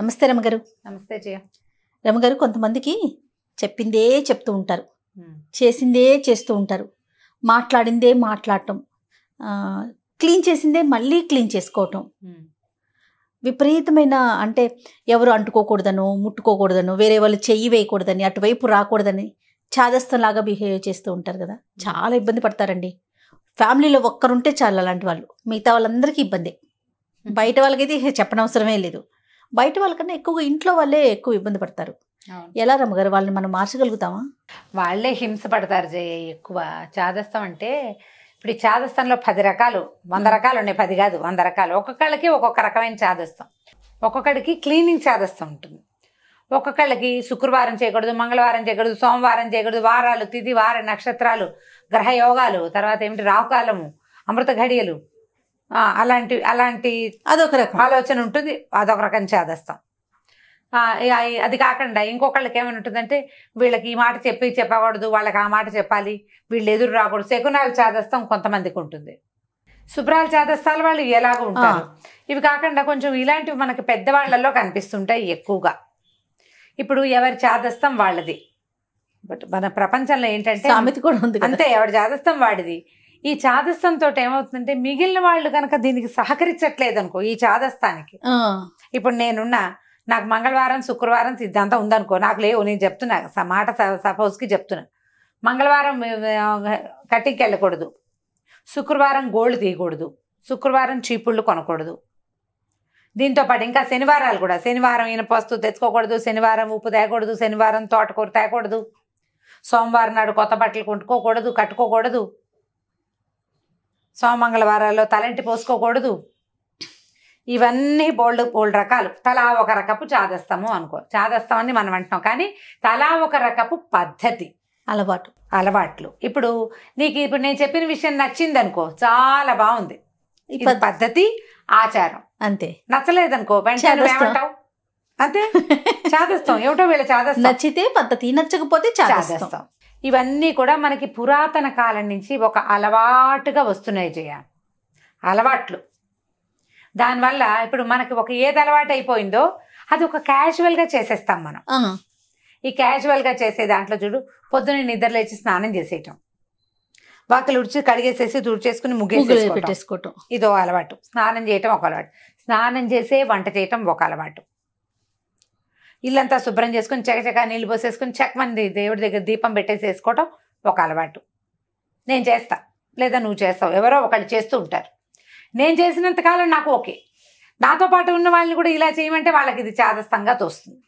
నమస్తే రమగారు నమస్తే జయ రమగారు కొంతమందికి చెప్పిందే చెప్తూ ఉంటారు చేసిందే చేస్తూ ఉంటారు మాట్లాడిందే మాట్లాడటం క్లీన్ చేసిందే మళ్ళీ క్లీన్ చేసుకోవటం విపరీతమైన అంటే ఎవరు అంటుకోకూడదను ముట్టుకోకూడదను వేరే వాళ్ళు చెయ్యి వేయకూడదని అటువైపు రాకూడదని లాగా బిహేవ్ చేస్తూ ఉంటారు కదా చాలా ఇబ్బంది పడతారండి ఫ్యామిలీలో ఒక్కరుంటే చాలు అలాంటి వాళ్ళు మిగతా వాళ్ళందరికీ ఇబ్బందే బయట వాళ్ళకైతే చెప్పనవసరమే లేదు బయట వాళ్ళకన్నా ఎక్కువగా ఇంట్లో వాళ్ళే ఎక్కువ ఇబ్బంది పడతారు ఎలా రమ్మగారు వాళ్ళని మనం మార్చగలుగుతామా వాళ్ళే హింస పడతారు జయ ఎక్కువ చాదస్తం అంటే ఇప్పుడు ఈ చాదస్తంలో పది రకాలు వంద రకాలు ఉన్నాయి పది కాదు వంద రకాలు ఒక్కొక్కళ్ళకి ఒక్కొక్క రకమైన చాదస్తం ఒక్కొక్కడికి క్లీనింగ్ చాదస్తం ఉంటుంది ఒక్కొక్కళ్ళకి శుక్రవారం చేయకూడదు మంగళవారం చేయకూడదు సోమవారం చేయకూడదు వారాలు తిథి వార నక్షత్రాలు గ్రహ యోగాలు తర్వాత ఏమిటి రాహుకాలము అమృత ఘడియలు అలాంటి అలాంటి అదొక రకం ఆలోచన ఉంటుంది అదొక రకం చేదేస్తాం అది కాకుండా ఇంకొకళ్ళకి ఏమైనా ఉంటుందంటే వీళ్ళకి ఈ మాట చెప్పి చెప్పకూడదు వాళ్ళకి ఆ మాట చెప్పాలి వీళ్ళు ఎదురు రాకూడదు శకునాలు చేదస్తాం కొంతమందికి ఉంటుంది శుభ్రాలు చేదస్తాలు వాళ్ళు ఎలాగో ఉంటారు ఇవి కాకుండా కొంచెం ఇలాంటివి మనకి పెద్దవాళ్లలో కనిపిస్తుంటాయి ఎక్కువగా ఇప్పుడు ఎవరి చేదస్తాం వాళ్ళది బట్ మన ప్రపంచంలో ఏంటంటే అమితి కూడా ఉంది అంతే ఎవరి చేదస్తాం వాడిది ఈ చాదస్థంతో ఏమవుతుందంటే మిగిలిన వాళ్ళు కనుక దీనికి సహకరించట్లేదు అనుకో ఈ చాదస్తానికి ఇప్పుడు నేనున్నా నాకు మంగళవారం శుక్రవారం సిద్ధాంతం ఉందనుకో నాకు లేవు నేను చెప్తున్నా మాట సపోజ్కి చెప్తున్నా మంగళవారం కట్టికి వెళ్ళకూడదు శుక్రవారం గోల్డ్ తీయకూడదు శుక్రవారం చీపుళ్ళు కొనకూడదు దీంతో పాటు ఇంకా శనివారాలు కూడా శనివారం ఈయన పస్తు తెచ్చుకోకూడదు శనివారం ఉప్పు తేకూడదు శనివారం తోటకూర తేకూడదు సోమవారం నాడు కొత్త బట్టలు కొట్టుకోకూడదు కట్టుకోకూడదు సోమంగళవారాల్లో తలంటి పోసుకోకూడదు ఇవన్నీ బోల్డ్ బోల్డ్ రకాలు తలా ఒక రకపు చాదస్తాము అనుకో అని మనం అంటున్నాం కానీ తలా ఒక రకపు పద్ధతి అలవాటు అలవాట్లు ఇప్పుడు నీకు ఇప్పుడు నేను చెప్పిన విషయం నచ్చింది అనుకో చాలా బాగుంది పద్ధతి ఆచారం అంతే నచ్చలేదనుకో అనుకో ఏమంటావు అంతే చాదస్తాం ఏమిటో వీళ్ళు చాదస్తాం నచ్చితే పద్ధతి నచ్చకపోతే చాదస్తాం ఇవన్నీ కూడా మనకి పురాతన కాలం నుంచి ఒక అలవాటుగా వస్తున్నాయి జయ అలవాట్లు దానివల్ల ఇప్పుడు మనకి ఒక ఏది అలవాటు అయిపోయిందో అది ఒక క్యాజువల్గా చేసేస్తాం మనం ఈ క్యాజువల్గా చేసే దాంట్లో చూడు పొద్దున్న నిద్రలేచి స్నానం చేసేయటం వాకలు ఉడిచి కడిగేసేసి తుడిచేసుకుని ముగ్గేసి పెట్టేసుకోవటం ఇదో అలవాటు స్నానం చేయటం ఒక అలవాటు స్నానం చేసే వంట చేయటం ఒక అలవాటు ఇల్లంతా శుభ్రం చేసుకుని చకచక నీళ్ళు పోసేసుకుని చక్కమంది దేవుడి దగ్గర దీపం పెట్టేసేసుకోవటం ఒక అలవాటు నేను చేస్తా లేదా నువ్వు చేస్తావు ఎవరో ఒకళ్ళు చేస్తూ ఉంటారు నేను చేసినంతకాలం నాకు ఓకే నాతో పాటు ఉన్న వాళ్ళని కూడా ఇలా చేయమంటే వాళ్ళకి ఇది చాదస్తంగా తోస్తుంది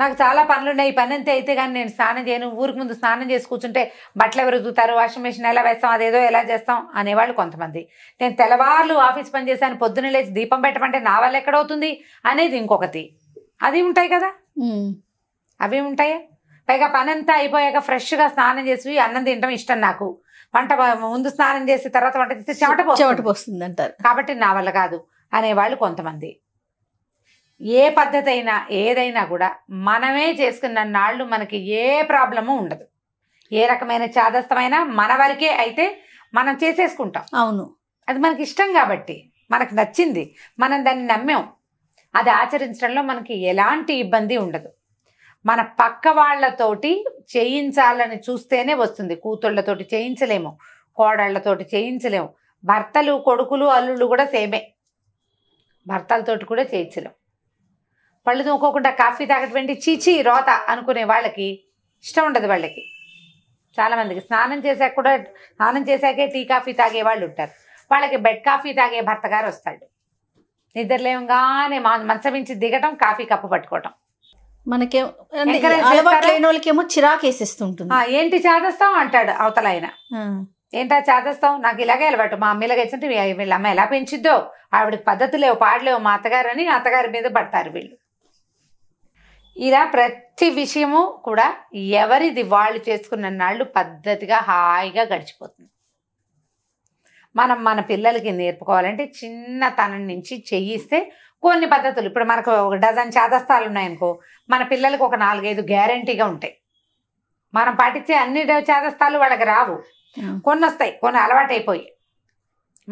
నాకు చాలా పనులు ఉన్నాయి ఈ పని అంతే అయితే కానీ నేను స్నానం చేయను ఊరికి ముందు స్నానం చేసి కూర్చుంటే బట్టలు ఎవరు వాషింగ్ మిషన్ ఎలా వేస్తాం అదేదో ఎలా చేస్తాం అనేవాళ్ళు కొంతమంది నేను తెల్లవార్లు ఆఫీస్ పని చేశాను పొద్దున్న లేచి దీపం పెట్టమంటే నా వల్ల ఎక్కడవుతుంది అనేది ఇంకొకటి అది ఉంటాయి కదా అవి ఉంటాయా పైగా పని అంతా అయిపోయాక ఫ్రెష్గా స్నానం చేసి అన్నం తినడం ఇష్టం నాకు వంట ముందు స్నానం చేసి తర్వాత వంట చేస్తే చెమట చెమట పోస్తుంది అంటారు కాబట్టి నా వల్ల కాదు అనేవాళ్ళు కొంతమంది ఏ పద్ధతి అయినా ఏదైనా కూడా మనమే చేసుకున్న నాళ్ళు మనకి ఏ ప్రాబ్లము ఉండదు ఏ రకమైన చాదస్తమైనా మన వరకే అయితే మనం చేసేసుకుంటాం అవును అది మనకి ఇష్టం కాబట్టి మనకు నచ్చింది మనం దాన్ని నమ్మాం అది ఆచరించడంలో మనకి ఎలాంటి ఇబ్బంది ఉండదు మన పక్క వాళ్ళతోటి చేయించాలని చూస్తేనే వస్తుంది కూతుళ్ళతోటి చేయించలేము కోడళ్ళతోటి చేయించలేము భర్తలు కొడుకులు అల్లుళ్ళు కూడా సేమే భర్తలతోటి కూడా చేయించలేము పళ్ళు తోముకోకుండా కాఫీ తాగటువంటి చీచి రోత అనుకునే వాళ్ళకి ఇష్టం ఉండదు వాళ్ళకి చాలామందికి స్నానం చేశాక కూడా స్నానం చేశాకే టీ కాఫీ తాగే వాళ్ళు ఉంటారు వాళ్ళకి బెడ్ కాఫీ తాగే భర్త గారు వస్తాడు నిద్రలేయంగానే మంచం నుంచి దిగటం కాఫీ కప్పు పట్టుకోవటం మనకేమో అలవాటు లేని వాళ్ళకేమో చిరాకు వేసేస్తుంటుంది ఏంటి చేదస్తాం అంటాడు అవతల ఆయన ఏంటా చేదస్తాం నాకు ఇలాగే అలవాటు మా అమ్మ ఇలాగే ఇచ్చింటే వీళ్ళ అమ్మ ఎలా పెంచిద్దో ఆవిడకి పద్ధతి లేవు పాడలేవు మా అత్తగారు అని అత్తగారి మీద పడతారు వీళ్ళు ఇలా ప్రతి విషయము కూడా ఎవరిది వాళ్ళు చేసుకున్న నాళ్ళు పద్ధతిగా హాయిగా గడిచిపోతుంది మనం మన పిల్లలకి నేర్పుకోవాలంటే చిన్నతనం నుంచి చేయిస్తే కొన్ని పద్ధతులు ఇప్పుడు మనకు ఒక డజన్ చేతస్థాలు ఉన్నాయనుకో మన పిల్లలకు ఒక నాలుగైదు గ్యారంటీగా ఉంటాయి మనం పాటించే అన్ని చేతస్థాలు వాళ్ళకి రావు కొన్ని వస్తాయి కొన్ని అలవాటైపోయి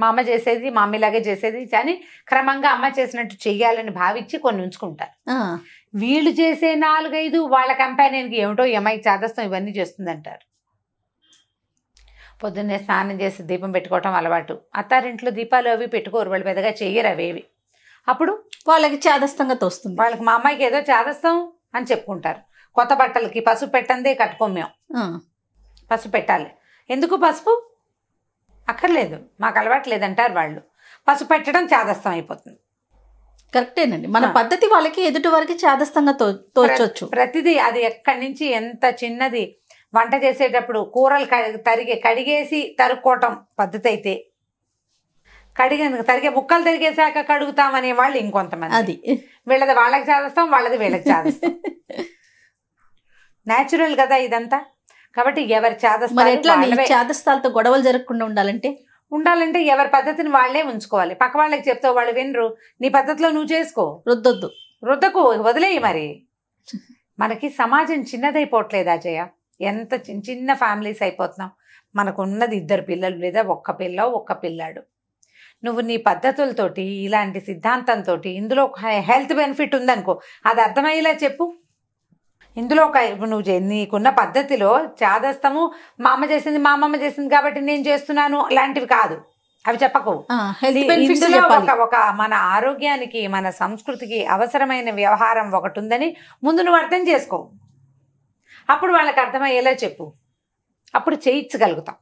మా అమ్మ చేసేది మా అమ్మ చేసేది కానీ క్రమంగా అమ్మ చేసినట్టు చెయ్యాలని భావించి కొన్ని ఉంచుకుంటారు వీళ్ళు చేసే నాలుగైదు వాళ్ళ కంపెనీకి ఏమిటో ఏమై చేదస్తం ఇవన్నీ చేస్తుంది అంటారు పొద్దున్నే స్నానం చేసి దీపం పెట్టుకోవటం అలవాటు అత్తారింట్లో దీపాలు అవి పెట్టుకోరు వాళ్ళు పెద్దగా చెయ్యరు అవేవి అప్పుడు వాళ్ళకి చాదస్తంగా తోస్తుంది వాళ్ళకి మా అమ్మాయికి ఏదో చాదస్తం అని చెప్పుకుంటారు కొత్త బట్టలకి పసుపు పెట్టందే కట్టుకోమేం మేము పసుపు పెట్టాలి ఎందుకు పసుపు అక్కర్లేదు మాకు అలవాటు లేదంటారు వాళ్ళు పసుపు పెట్టడం చాదస్తం అయిపోతుంది కరెక్టేనండి మన పద్ధతి వాళ్ళకి ఎదుటి వరకు చాదస్తంగా తో తోచొచ్చు ప్రతిదీ అది ఎక్కడి నుంచి ఎంత చిన్నది వంట చేసేటప్పుడు కూరలు తరిగే కడిగేసి తరుక్కోవటం పద్ధతి అయితే కడిగే తరిగే ముక్కలు తరిగేశాక కడుగుతామనే వాళ్ళు ఇంకొంతమంది అది వీళ్ళది వాళ్ళకి చేస్తాం వాళ్ళది వీళ్ళకి చేస్తాం న్యాచురల్ కదా ఇదంతా కాబట్టి ఎవరి చేదస్థాలతో గొడవలు జరగకుండా ఉండాలంటే ఉండాలంటే ఎవరి పద్ధతిని వాళ్ళే ఉంచుకోవాలి పక్క వాళ్ళకి చెప్తావు వాళ్ళు వినరు నీ పద్ధతిలో నువ్వు చేసుకో రుద్దొద్దు రుద్దకు వదిలేయి మరి మనకి సమాజం చిన్నదైపోవట్లేదు అజయ్య ఎంత చిన్న చిన్న ఫ్యామిలీస్ అయిపోతున్నాం మనకున్నది ఇద్దరు పిల్లలు లేదా ఒక్క పిల్ల ఒక్క పిల్లాడు నువ్వు నీ పద్ధతులతోటి ఇలాంటి సిద్ధాంతంతో ఇందులో ఒక హెల్త్ బెనిఫిట్ ఉందనుకో అది అర్థమయ్యేలా చెప్పు ఇందులో ఒక నువ్వు నీకున్న పద్ధతిలో చాదస్తము మా అమ్మ చేసింది మా అమ్మమ్మ చేసింది కాబట్టి నేను చేస్తున్నాను అలాంటివి కాదు అవి చెప్పకు ఒక మన ఆరోగ్యానికి మన సంస్కృతికి అవసరమైన వ్యవహారం ఒకటి ఉందని ముందు నువ్వు అర్థం చేసుకో అప్పుడు వాళ్ళకి అర్థమయ్యేలా చెప్పు అప్పుడు చేయించగలుగుతాం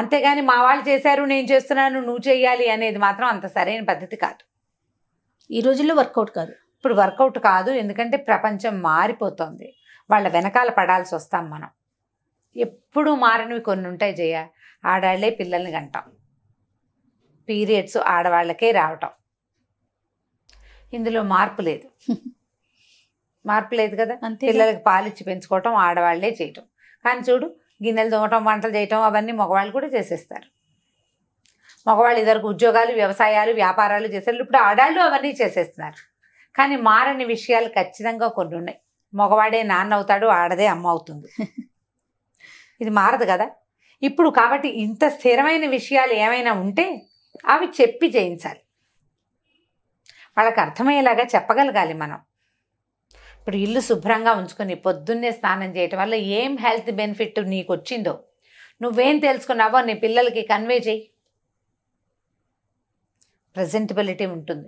అంతేగాని మా వాళ్ళు చేశారు నేను చేస్తున్నాను నువ్వు చేయాలి అనేది మాత్రం అంత సరైన పద్ధతి కాదు ఈ రోజుల్లో వర్కౌట్ కాదు ఇప్పుడు వర్కౌట్ కాదు ఎందుకంటే ప్రపంచం మారిపోతుంది వాళ్ళ వెనకాల పడాల్సి వస్తాం మనం ఎప్పుడు మారినవి కొన్ని ఉంటాయి జయ ఆడాళ్లే పిల్లల్ని కంటాం పీరియడ్స్ ఆడవాళ్ళకే రావటం ఇందులో మార్పు లేదు మార్పు లేదు కదా పిల్లలకి పాలిచ్చి పెంచుకోవటం ఆడవాళ్లే చేయటం కానీ చూడు గిన్నెలు తోమటం వంటలు చేయటం అవన్నీ మగవాళ్ళు కూడా చేసేస్తారు మగవాళ్ళు ఇద్దరు ఉద్యోగాలు వ్యవసాయాలు వ్యాపారాలు చేస్తారు ఇప్పుడు ఆడాళ్ళు అవన్నీ చేసేస్తున్నారు కానీ మారని విషయాలు ఖచ్చితంగా కొన్ని ఉన్నాయి మగవాడే నాన్న అవుతాడు ఆడదే అమ్మ అవుతుంది ఇది మారదు కదా ఇప్పుడు కాబట్టి ఇంత స్థిరమైన విషయాలు ఏమైనా ఉంటే అవి చెప్పి చేయించాలి వాళ్ళకి అర్థమయ్యేలాగా చెప్పగలగాలి మనం ఇప్పుడు ఇల్లు శుభ్రంగా ఉంచుకొని పొద్దున్నే స్నానం చేయటం వల్ల ఏం హెల్త్ బెనిఫిట్ నీకు వచ్చిందో నువ్వేం తెలుసుకున్నావో నీ పిల్లలకి కన్వే చేయి ప్రజెంటబిలిటీ ఉంటుంది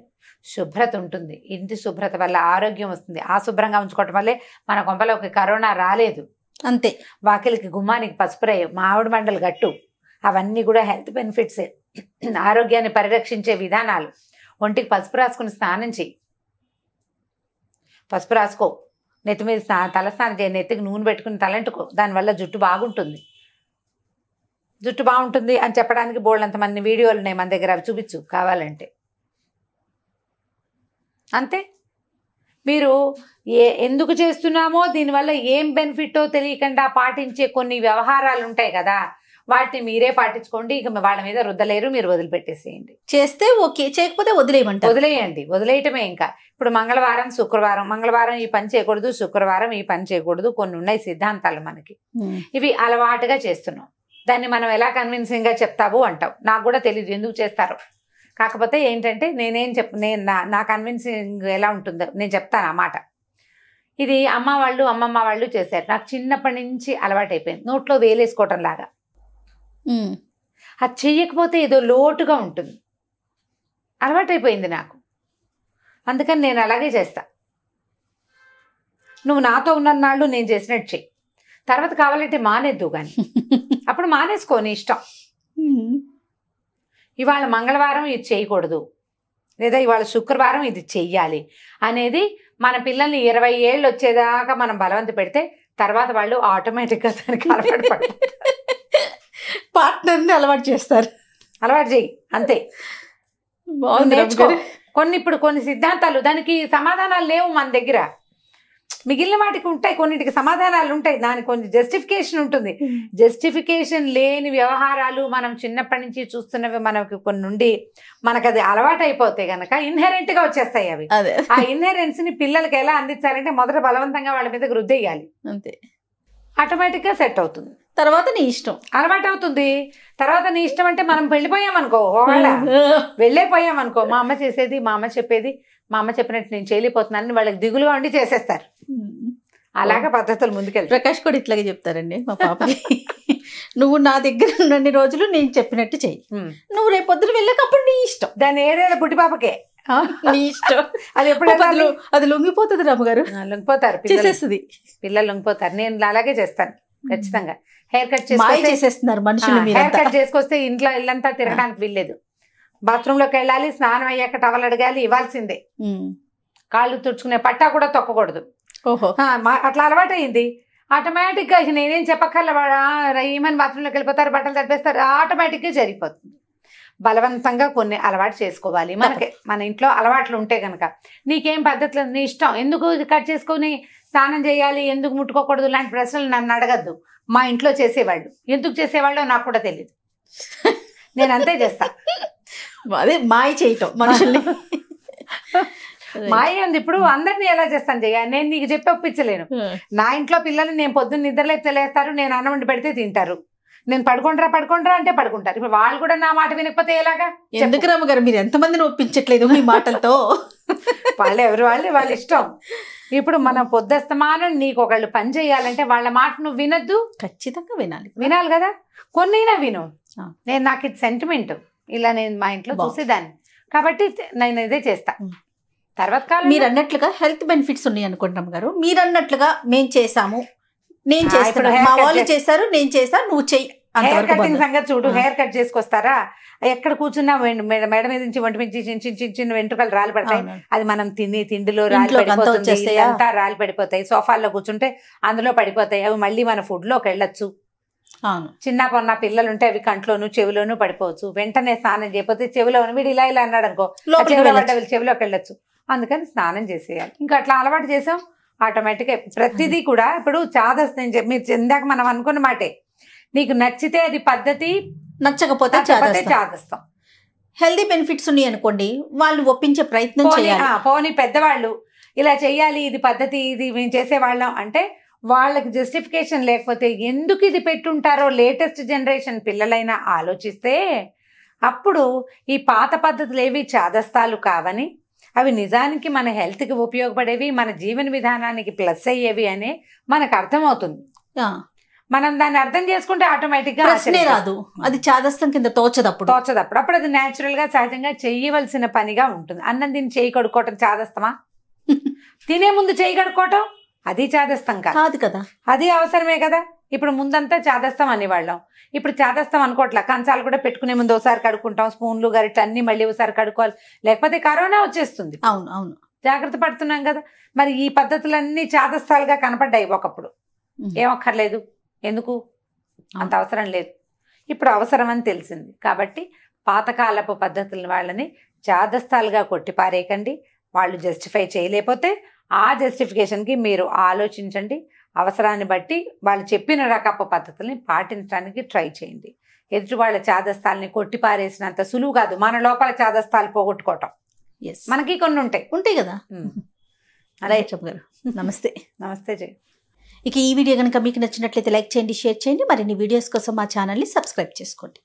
శుభ్రత ఉంటుంది ఇంటి శుభ్రత వల్ల ఆరోగ్యం వస్తుంది ఆ శుభ్రంగా ఉంచుకోవటం వల్లే మన కొంపలోకి కరోనా రాలేదు అంతే వాకిలికి గుమ్మానికి పసుపురాయి మామిడి మండలు గట్టు అవన్నీ కూడా హెల్త్ బెనిఫిట్సే ఆరోగ్యాన్ని పరిరక్షించే విధానాలు ఒంటికి పసుపు రాసుకుని స్నానం చేయి పసుపు రాసుకో నెత్తి మీద స్నా తలస్నానం చేయ నెత్తికి నూనె పెట్టుకుని తలంటుకో దానివల్ల జుట్టు బాగుంటుంది జుట్టు బాగుంటుంది అని చెప్పడానికి బోళ్ళంతమంది వీడియోలు ఉన్నాయి మన దగ్గర అవి చూపించు కావాలంటే అంతే మీరు ఏ ఎందుకు చేస్తున్నామో దీనివల్ల ఏం బెనిఫిట్టో తెలియకుండా పాటించే కొన్ని వ్యవహారాలు ఉంటాయి కదా వాటిని మీరే పాటించుకోండి ఇక వాళ్ళ మీద రుద్దలేరు మీరు వదిలిపెట్టేసేయండి చేస్తే ఓకే చేయకపోతే వదిలేయమంట వదిలేయండి వదిలేయటమే ఇంకా ఇప్పుడు మంగళవారం శుక్రవారం మంగళవారం ఈ పని చేయకూడదు శుక్రవారం ఈ పని చేయకూడదు కొన్ని ఉన్నాయి సిద్ధాంతాలు మనకి ఇవి అలవాటుగా చేస్తున్నాం దాన్ని మనం ఎలా కన్విన్సింగ్ గా చెప్తావు అంటావు నాకు కూడా తెలియదు ఎందుకు చేస్తారు కాకపోతే ఏంటంటే నేనేం చెప్ నేను నా నా కన్విన్సింగ్ ఎలా ఉంటుందో నేను చెప్తాను అన్నమాట ఇది అమ్మ వాళ్ళు అమ్మమ్మ వాళ్ళు చేశారు నాకు చిన్నప్పటి నుంచి అలవాటైపోయింది నోట్లో వేలేసుకోవటం లాగా అది చెయ్యకపోతే ఏదో లోటుగా ఉంటుంది అలవాటైపోయింది నాకు అందుకని నేను అలాగే చేస్తా నువ్వు నాతో ఉన్నన్నాళ్ళు నేను చేసినట్టు చెయ్యి తర్వాత కావాలంటే మానేద్దు కానీ అప్పుడు మానేసుకో నీ ఇష్టం ఇవాళ మంగళవారం ఇది చేయకూడదు లేదా ఇవాళ శుక్రవారం ఇది చెయ్యాలి అనేది మన పిల్లల్ని ఇరవై ఏళ్ళు వచ్చేదాకా మనం బలవంత పెడితే తర్వాత వాళ్ళు ఆటోమేటిక్గా దానికి అలవాటు పార్ట్నర్ని అలవాటు చేస్తారు అలవాటు చేయి అంతే నేర్చుకో కొన్ని ఇప్పుడు కొన్ని సిద్ధాంతాలు దానికి సమాధానాలు లేవు మన దగ్గర మిగిలిన వాటికి ఉంటాయి కొన్నిటికి సమాధానాలు ఉంటాయి దానికి కొంచెం జస్టిఫికేషన్ ఉంటుంది జస్టిఫికేషన్ లేని వ్యవహారాలు మనం చిన్నప్పటి నుంచి చూస్తున్నవి మనకి కొన్ని నుండి మనకు అది అలవాటు అయిపోతాయి కనుక ఇన్హెరెంట్ గా వచ్చేస్తాయి అవి ఆ ఇన్హెరెన్స్ ని పిల్లలకి ఎలా అందించాలంటే మొదట బలవంతంగా వాళ్ళ మీద వృద్ధి అంతే ఆటోమేటిక్ గా సెట్ అవుతుంది తర్వాత నీ ఇష్టం అలవాటు అవుతుంది తర్వాత నీ ఇష్టం అంటే మనం వెళ్ళిపోయామనుకో వెళ్ళేపోయామనుకో మా అమ్మ చేసేది మా అమ్మ చెప్పేది మా అమ్మ చెప్పినట్టు నేను చేయలేకపోతున్నానని వాళ్ళకి దిగులుగా ఉండి చేసేస్తారు అలాగే పద్ధతులు ముందుకెళ్ళి ప్రకాష్ కూడా ఇట్లాగే చెప్తారండి మా పాపకి నువ్వు నా దగ్గర ఉన్నన్ని రోజులు నేను చెప్పినట్టు చెయ్యి నువ్వు రేపు పొద్దున వెళ్ళకప్పుడు నీ ఇష్టం దాని ఏదైనా పుట్టి పాపకే నీ ఇష్టం అది ఎప్పుడు అది లొంగిపోతుంది రాము లొంగిపోతారు చేసేస్తుంది పిల్లలు లొంగిపోతారు నేను అలాగే చేస్తాను ఖచ్చితంగా హెయిర్ కట్ చేసేస్తున్నారు మనుషులు హెయిర్ కట్ చేసుకొస్తే ఇంట్లో ఇల్లంతా తిరగడానికి వీల్లేదు బాత్రూమ్ లోకి వెళ్ళాలి స్నానం అయ్యాక టవల్ అడగాలి ఇవ్వాల్సిందే కాళ్ళు తుడుచుకునే పట్టా కూడా తొక్కకూడదు ఓహో అట్లా అలవాటు అయింది గా నేనేం చెప్పక్కర్లా ఈమెన్ బాత్రూంలోకి వెళ్ళిపోతారు బట్టలు తడిపేస్తారు గా జరిగిపోతుంది బలవంతంగా కొన్ని అలవాటు చేసుకోవాలి మనకి మన ఇంట్లో అలవాట్లు ఉంటే గనక నీకేం పద్ధతులు నీ ఇష్టం ఎందుకు కట్ చేసుకొని స్నానం చేయాలి ఎందుకు ముట్టుకోకూడదు లాంటి ప్రశ్నలు నన్ను అడగద్దు మా ఇంట్లో చేసేవాళ్ళు ఎందుకు చేసేవాళ్ళో నాకు కూడా తెలియదు నేను అంతే చేస్తా అదే మాయ చేయటం మనుషుల్ని మాయ ఉంది ఇప్పుడు అందరినీ ఎలా చేస్తాను చెయ్య నేను నీకు చెప్పి ఒప్పించలేను నా ఇంట్లో పిల్లల్ని నేను పొద్దున్న నిద్రలేపు తెలియస్తారు నేను అన్నం వండి పెడితే తింటారు నేను పడుకుంటారా పడుకుంటారా అంటే పడుకుంటారు ఇప్పుడు వాళ్ళు కూడా నా మాట వినకపోతే ఎలాగా ఎందుకు గారు మీరు ఎంతమందిని ఒప్పించట్లేదు మీ మాటలతో వాళ్ళు ఎవరు వాళ్ళు వాళ్ళ ఇష్టం ఇప్పుడు మనం పొద్దుస్తమానం నీకు ఒకళ్ళు పని చేయాలంటే వాళ్ళ మాట నువ్వు వినద్దు ఖచ్చితంగా వినాలి వినాలి కదా కొన్నైనా విను నేను నాకు ఇది సెంటిమెంట్ ఇలా నేను మా ఇంట్లో చూసేదాన్ని కాబట్టి నేను ఇదే చేస్తా తర్వాత మీరు అన్నట్లుగా హెల్త్ బెనిఫిట్స్ ఉన్నాయి అనుకుంటాం గారు మీరు అన్నట్లుగా మేము చేసాము నేను చేస్తాను మా వాళ్ళు చేశారు నేను చేశాను నువ్వు చెయ్యి హెయిర్ కటింగ్ సంగతి చూడు హెయిర్ కట్ చేసుకొస్తారా ఎక్కడ కూర్చున్నా మేడం మీద నుంచి వంట నుంచి చిన్న చిన్న చిన్న వెంట్రుకలు రాలి పడతాయి అది మనం తిని తిండిలో రాలి పడిపోతుంది అంతా రాలి పడిపోతాయి సోఫాల్లో కూర్చుంటే అందులో పడిపోతాయి అవి మళ్ళీ మన ఫుడ్ లోకి వెళ్ళొచ్చు చిన్న పొన్న పిల్లలు ఉంటే అవి కంట్లోను చెవిలోను పడిపోవచ్చు వెంటనే స్నానం చేయకపోతే చెవిలో వీడు ఇలా ఇలా అన్నాడు అనుకో చెవిలో పడ్డ చెవిలోకి వెళ్ళొచ్చు అందుకని స్నానం చేసేయాలి ఇంకా అట్లా అలవాటు చేసాం ఆటోమేటిక్గా ప్రతిదీ కూడా ఇప్పుడు చాదస్ నేను మీరు ఇందాక మనం అనుకున్న మాటే నీకు నచ్చితే అది పద్ధతి నచ్చకపోతే చాదస్తాం హెల్దీ బెనిఫిట్స్ ఉన్నాయి అనుకోండి వాళ్ళు ఒప్పించే ప్రయత్నం పోనీ పెద్దవాళ్ళు ఇలా చేయాలి ఇది పద్ధతి ఇది మేము చేసేవాళ్ళం అంటే వాళ్ళకి జస్టిఫికేషన్ లేకపోతే ఎందుకు ఇది పెట్టుంటారో లేటెస్ట్ జనరేషన్ పిల్లలైనా ఆలోచిస్తే అప్పుడు ఈ పాత పద్ధతులు ఏవి చాదస్తాలు కావని అవి నిజానికి మన హెల్త్కి ఉపయోగపడేవి మన జీవన విధానానికి ప్లస్ అయ్యేవి అని మనకు అర్థమవుతుంది మనం దాన్ని అర్థం చేసుకుంటే ఆటోమేటిక్గా ప్రశ్నే రాదు అది చాదస్తం కింద తోచదప్పుడు తోచదప్పుడు అప్పుడు అది న్యాచురల్గా సహజంగా చేయవలసిన పనిగా ఉంటుంది అన్నం దీన్ని చేయి కడుక్కోవటం చాదస్తమా తినే ముందు చేయి కడుక్కోవటం అది చాదస్తం కాదు కదా అది అవసరమే కదా ఇప్పుడు ముందంతా చేదస్తాం అనేవాళ్ళం ఇప్పుడు చేదస్తాం అనుకోవట్లా కంచాలు కూడా పెట్టుకునే ముందు ఒకసారి కడుక్కుంటాం స్పూన్లు గరిట అన్ని మళ్ళీ ఒకసారి కడుక్కోవాలి లేకపోతే కరోనా వచ్చేస్తుంది అవును అవును జాగ్రత్త పడుతున్నాం కదా మరి ఈ పద్ధతులన్నీ చేదస్థాలుగా కనపడ్డాయి ఒకప్పుడు ఏమక్కర్లేదు ఎందుకు అంత అవసరం లేదు ఇప్పుడు అవసరం అని తెలిసింది కాబట్టి పాతకాలపు పద్ధతుల వాళ్ళని చేదస్థాలుగా కొట్టిపారేయకండి వాళ్ళు జస్టిఫై చేయలేకపోతే ఆ జస్టిఫికేషన్కి మీరు ఆలోచించండి అవసరాన్ని బట్టి వాళ్ళు చెప్పిన రకపు పద్ధతుల్ని పాటించడానికి ట్రై చేయండి ఎదుటి వాళ్ళ చాదస్తాల్ని కొట్టిపారేసినంత సులువు కాదు మన లోపల చాదస్తాలు పోగొట్టుకోవటం మనకి కొన్ని ఉంటాయి ఉంటాయి కదా అలాగే చెప్పగారు నమస్తే నమస్తే జయ ఇక ఈ వీడియో కనుక మీకు నచ్చినట్లయితే లైక్ చేయండి షేర్ చేయండి మరిన్ని వీడియోస్ కోసం మా ఛానల్ని సబ్స్క్రైబ్ చేసుకోండి